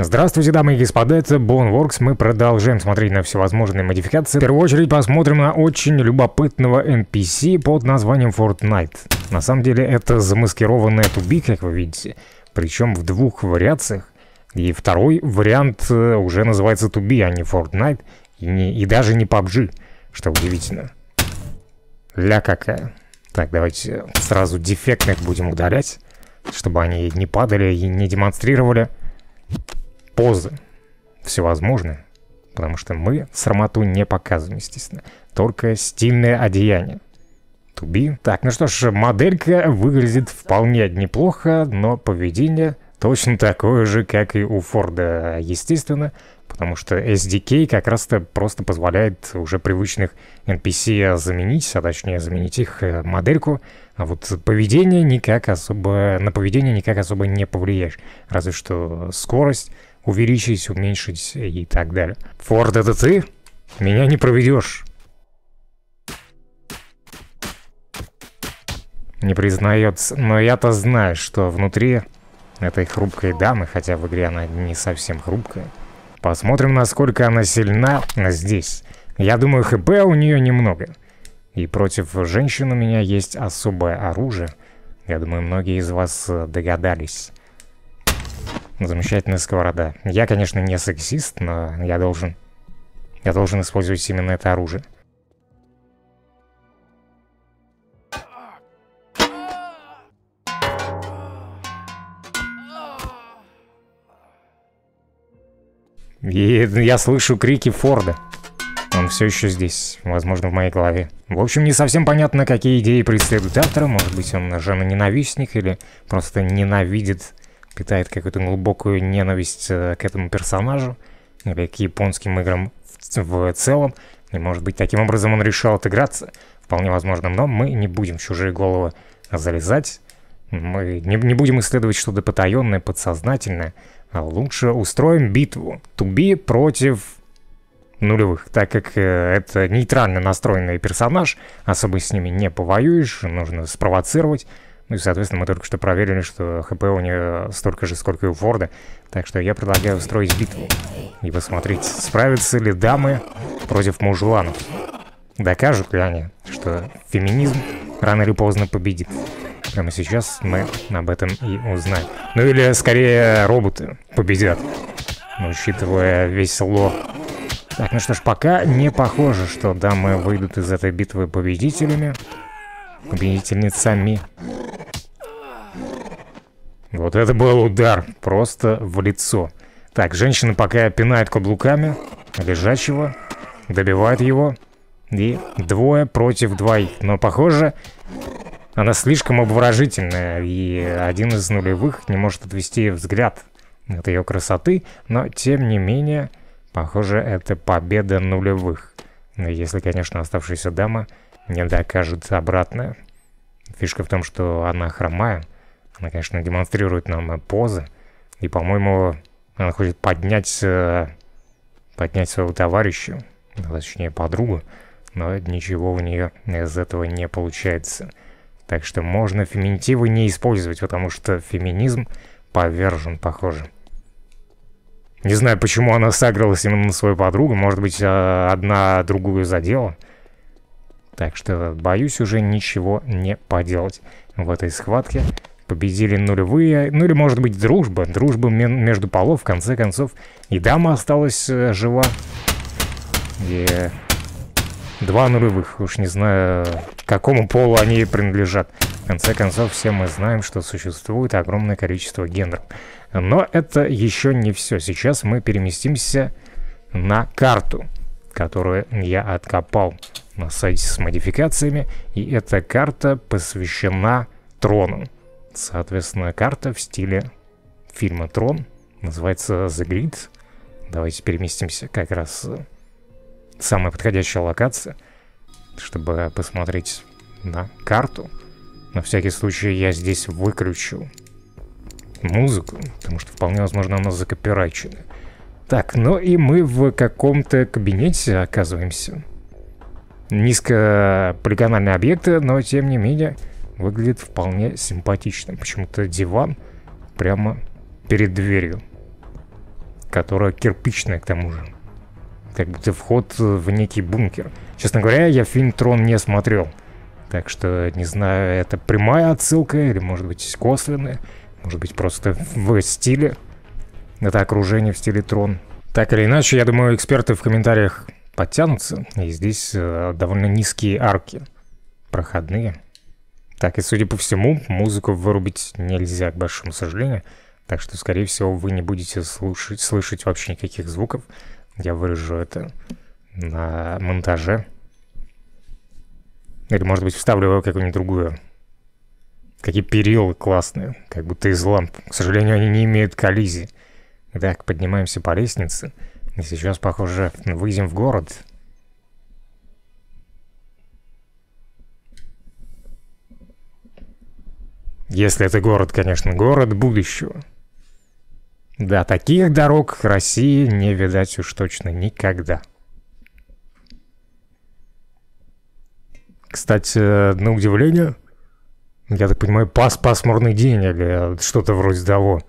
Здравствуйте, дамы и господа, это Boneworks. Мы продолжаем смотреть на всевозможные модификации. В первую очередь посмотрим на очень любопытного NPC под названием Fortnite. На самом деле это замаскированная туби, как вы видите. Причем в двух вариациях. И второй вариант э, уже называется туби, а не Fortnite. И, не, и даже не PUBG, что удивительно. Ля какая. Так, давайте сразу дефектных будем удалять, чтобы они не падали и не демонстрировали позы всевозможные, потому что мы срамоту не показываем, естественно, только стильное одеяние. Туби. Так, ну что ж, моделька выглядит вполне неплохо, но поведение точно такое же, как и у Форда, естественно, потому что SDK как раз-то просто позволяет уже привычных NPC заменить, а точнее заменить их э, модельку, а вот поведение никак особо, на поведение никак особо не повлияешь, разве что скорость, увеличить, уменьшить и так далее. Форд, это ты? Меня не проведешь. Не признается, но я-то знаю, что внутри этой хрупкой дамы, хотя в игре она не совсем хрупкая. Посмотрим, насколько она сильна здесь. Я думаю, хп у нее немного. И против женщин у меня есть особое оружие. Я думаю, многие из вас догадались. Замечательная сковорода. Я, конечно, не сексист, но я должен... Я должен использовать именно это оружие. И я слышу крики Форда. Он все еще здесь, возможно, в моей голове. В общем, не совсем понятно, какие идеи преследуют автора. Может быть, он ненавистник или просто ненавидит питает какую-то глубокую ненависть э, к этому персонажу или к японским играм в, в целом. И может быть таким образом он решил отыграться. Вполне возможно, но мы не будем в чужие головы залезать. Мы не, не будем исследовать что-то потаенное, подсознательное. А лучше устроим битву. Туби против нулевых, так как э, это нейтрально настроенный персонаж, особо с ними не повоюешь, нужно спровоцировать. Ну и, соответственно, мы только что проверили, что ХП у нее столько же, сколько и у Форда. Так что я предлагаю устроить битву. И посмотреть, справятся ли дамы против мужланов. Докажут ли они, что феминизм рано или поздно победит. Прямо сейчас мы об этом и узнаем. Ну или, скорее, роботы победят. Ну, учитывая весь лор так, ну что ж, пока не похоже, что дамы выйдут из этой битвы победителями. Победительницами. Вот это был удар, просто в лицо. Так, женщина пока пинает каблуками лежачего, добивает его. И двое против двоих. Но, похоже, она слишком обворожительная, и один из нулевых не может отвести взгляд от ее красоты, но, тем не менее, похоже, это победа нулевых. Если, конечно, оставшаяся дама не докажет обратное. Фишка в том, что она хромая, она, конечно, демонстрирует нам э, позы. И, по-моему, она хочет поднять, э, поднять своего товарища, ну, точнее, подругу. Но ничего у нее из этого не получается. Так что можно феминитивы не использовать, потому что феминизм повержен, похоже. Не знаю, почему она сагралась именно на свою подругу. Может быть, э, одна другую задела. Так что, боюсь, уже ничего не поделать в этой схватке победили нулевые, ну или может быть дружба, дружба между полов, в конце концов. И дама осталась э, жива. И два нулевых, уж не знаю, какому полу они принадлежат. В конце концов, все мы знаем, что существует огромное количество гендеров. Но это еще не все. Сейчас мы переместимся на карту, которую я откопал на сайте с модификациями. И эта карта посвящена трону. Соответственно, карта в стиле фильма «Трон». Называется «The Grid». Давайте переместимся как раз... Самая подходящая локация, чтобы посмотреть на карту. На всякий случай я здесь выключу музыку, потому что вполне возможно она закопирайчена. Так, ну и мы в каком-то кабинете оказываемся. Низко полигональные объекты, но тем не менее выглядит вполне симпатично. Почему-то диван прямо перед дверью, которая кирпичная к тому же. Как будто вход в некий бункер. Честно говоря, я фильм «Трон» не смотрел. Так что не знаю, это прямая отсылка или может быть косвенная. Может быть просто в стиле. Это окружение в стиле «Трон». Так или иначе, я думаю, эксперты в комментариях подтянутся. И здесь э, довольно низкие арки проходные. Так, и судя по всему, музыку вырубить нельзя, к большому сожалению. Так что, скорее всего, вы не будете слушать, слышать вообще никаких звуков. Я выражу это на монтаже. Или, может быть, вставлю какую-нибудь другую. Какие перилы классные, как будто из ламп. К сожалению, они не имеют коллизии. Так, поднимаемся по лестнице. И сейчас, похоже, выйдем в город. Если это город, конечно, город будущего. Да, таких дорог в России не видать уж точно никогда. Кстати, э, на удивление, я так понимаю, пас пасмурный день или э, что-то вроде того.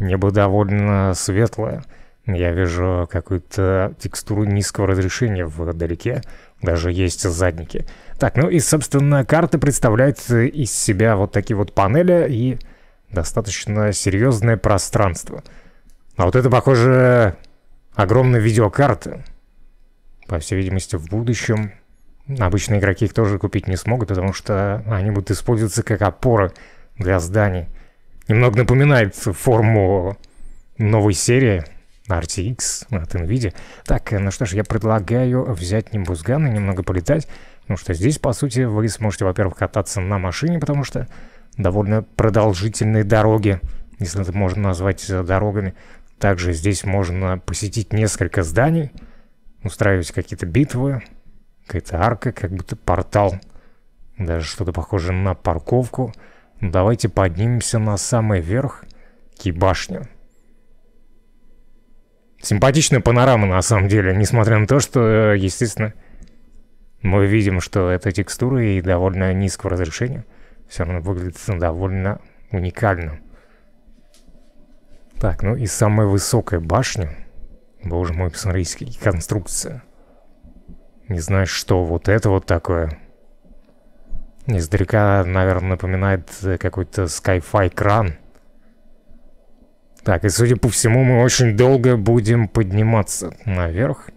Небо довольно светлое. Я вижу какую-то текстуру низкого разрешения вдалеке. Даже есть задники. Так, ну и, собственно, карта представляет э, из себя вот такие вот панели и достаточно серьезное пространство. А вот это, похоже, огромная видеокарта. По всей видимости, в будущем обычные игроки их тоже купить не смогут, потому что они будут использоваться как опоры для зданий. Немного напоминает форму новой серии, RTX от NVIDIA. Так, э, ну что ж, я предлагаю взять Нимбузган и немного полетать, потому что здесь, по сути, вы сможете, во-первых, кататься на машине, потому что довольно продолжительные дороги, если это можно назвать э, дорогами. Также здесь можно посетить несколько зданий, устраивать какие-то битвы, какая-то арка, как будто портал, даже что-то похожее на парковку. Давайте поднимемся на самый верх, ки башню. Симпатичная панорама, на самом деле, несмотря на то, что, э, естественно, мы видим, что эта текстура и довольно низкого разрешения все равно выглядит довольно уникально. Так, ну и самая высокая башня. Боже мой, посмотрите, конструкция. Не знаю, что вот это вот такое. Издалека, наверное, напоминает э, какой-то Skyfi кран. Так, и судя по всему, мы очень долго будем подниматься наверх.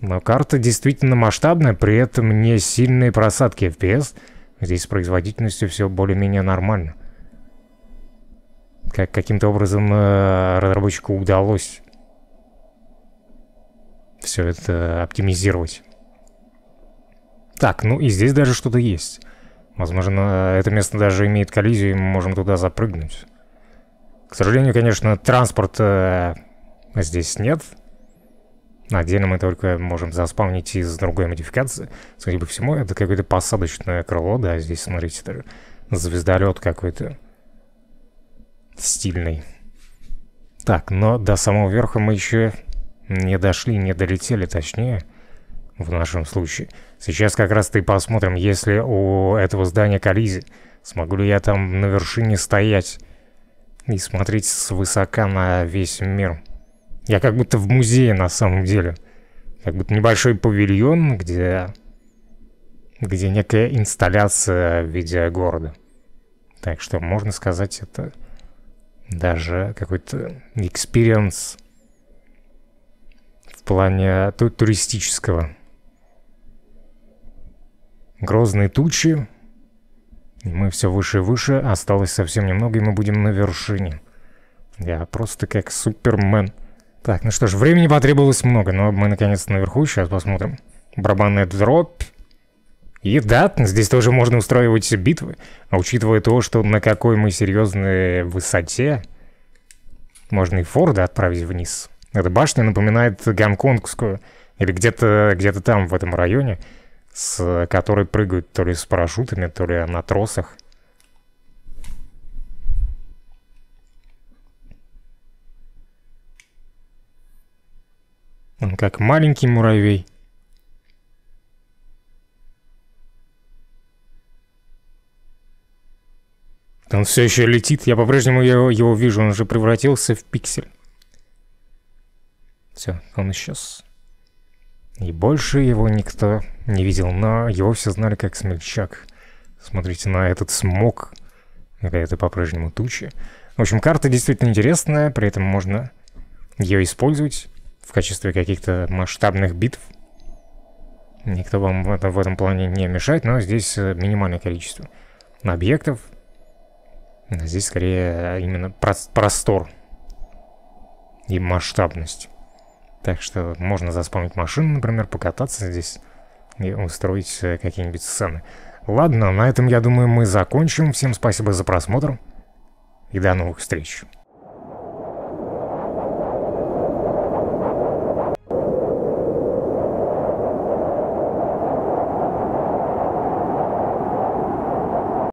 Но карта действительно масштабная, при этом не сильные просадки FPS. Здесь с производительностью все более-менее нормально. Как каким-то образом э, разработчику удалось все это оптимизировать. Так, ну и здесь даже что-то есть. Возможно, э, это место даже имеет коллизию, и мы можем туда запрыгнуть. К сожалению, конечно, транспорта э, здесь нет. Отдельно мы только можем заспавнить из другой модификации. Судя по всему, это какое-то посадочное крыло, да, здесь, смотрите, даже звездолет какой-то стильный. Так, но до самого верха мы еще не дошли, не долетели, точнее, в нашем случае. Сейчас как раз-то и посмотрим, если у этого здания коллизия. Смогу ли я там на вершине стоять? и смотреть свысока на весь мир. Я как будто в музее на самом деле. Как будто небольшой павильон, где... где некая инсталляция в виде города. Так что можно сказать, это даже какой-то экспириенс в плане ту туристического. Грозные тучи, и мы все выше и выше, а осталось совсем немного, и мы будем на вершине. Я просто как супермен. Так, ну что ж, времени потребовалось много, но мы наконец-то наверху, сейчас посмотрим. Барабанная дробь. И да, здесь тоже можно устраивать битвы. А учитывая то, что на какой мы серьезной высоте, можно и Форда отправить вниз. Эта башня напоминает гонконгскую, или где-то где, -то, где -то там, в этом районе с которой прыгают то ли с парашютами, то ли на тросах. Он как маленький муравей. Он все еще летит, я по-прежнему его, его вижу, он уже превратился в пиксель. Все, он исчез. И больше его никто не видел, но его все знали как смельчак. Смотрите на этот смог, какая-то по-прежнему туча. В общем, карта действительно интересная, при этом можно ее использовать в качестве каких-то масштабных битв. Никто вам в этом, в этом плане не мешает, но здесь э, минимальное количество объектов. Здесь скорее именно простор и масштабность. Так что можно заспавнить машину, например, покататься здесь и устроить э, какие-нибудь сцены. Ладно, на этом, я думаю, мы закончим. Всем спасибо за просмотр и до новых встреч.